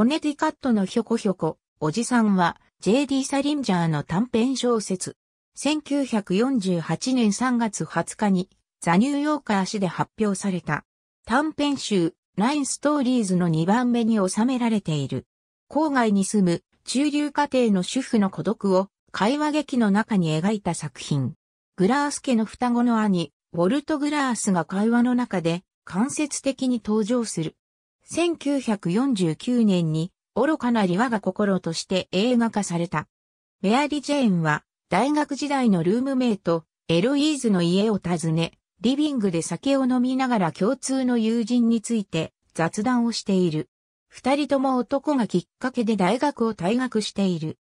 コネティカットのひょこひょこ、おじさんは、J.D. サリンジャーの短編小説。1948年3月20日に、ザ・ニューヨーカー誌で発表された。短編集、ラインストーリーズの2番目に収められている。郊外に住む中流家庭の主婦の孤独を会話劇の中に描いた作品。グラース家の双子の兄、ウォルト・グラースが会話の中で間接的に登場する。1949年に愚かなり我が心として映画化された。メアリジェーンは大学時代のルームメイトエロイーズの家を訪ね、リビングで酒を飲みながら共通の友人について雑談をしている。二人とも男がきっかけで大学を退学している。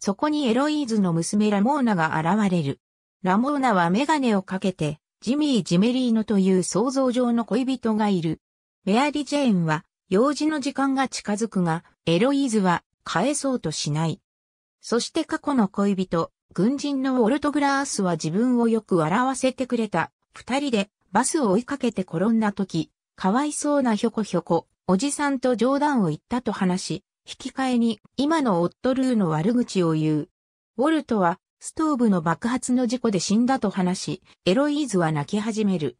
そこにエロイーズの娘ラモーナが現れる。ラモーナはメガネをかけて、ジミー・ジメリーノという想像上の恋人がいる。エアリ・ジェーンは、用事の時間が近づくが、エロイーズは、返そうとしない。そして過去の恋人、軍人のウォルト・グラースは自分をよく笑わせてくれた。二人で、バスを追いかけて転んだ時、かわいそうなひょこひょこ、おじさんと冗談を言ったと話し、引き換えに、今の夫ルーの悪口を言う。ウォルトは、ストーブの爆発の事故で死んだと話し、エロイーズは泣き始める。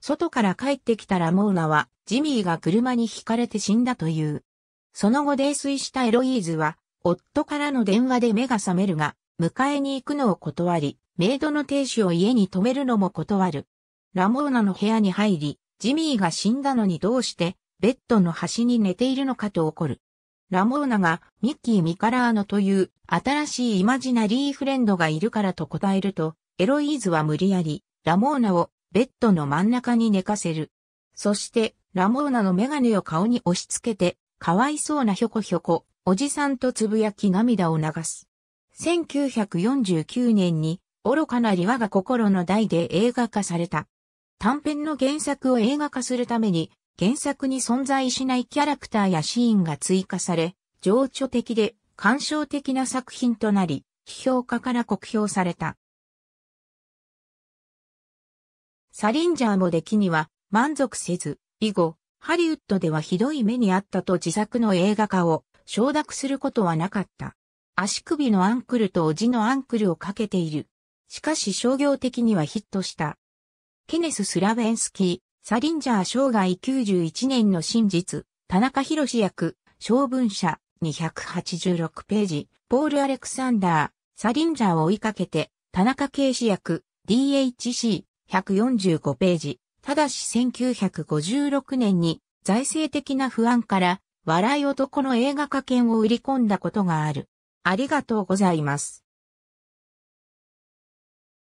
外から帰ってきたラモーナは、ジミーが車にひかれて死んだという。その後泥酔したエロイーズは、夫からの電話で目が覚めるが、迎えに行くのを断り、メイドの亭主を家に泊めるのも断る。ラモーナの部屋に入り、ジミーが死んだのにどうして、ベッドの端に寝ているのかと怒る。ラモーナがミッキー・ミカラーノという新しいイマジナリーフレンドがいるからと答えると、エロイーズは無理やり、ラモーナをベッドの真ん中に寝かせる。そして、ラモーナのメガネを顔に押し付けて、かわいそうなひょこひょこ、おじさんとつぶやき涙を流す。1949年に、愚かなり我が心の代で映画化された。短編の原作を映画化するために、原作に存在しないキャラクターやシーンが追加され、情緒的で感傷的な作品となり、批評家から酷評された。サリンジャーも出来には満足せず、以後、ハリウッドではひどい目にあったと自作の映画化を承諾することはなかった。足首のアンクルとおじのアンクルをかけている。しかし商業的にはヒットした。ケネス・スラベンスキー、サリンジャー生涯91年の真実、田中博士役、小文社、286ページ、ポール・アレクサンダー、サリンジャーを追いかけて、田中啓司役、DHC、145ページ。ただし1956年に財政的な不安から笑い男の映画化権を売り込んだことがある。ありがとうございます。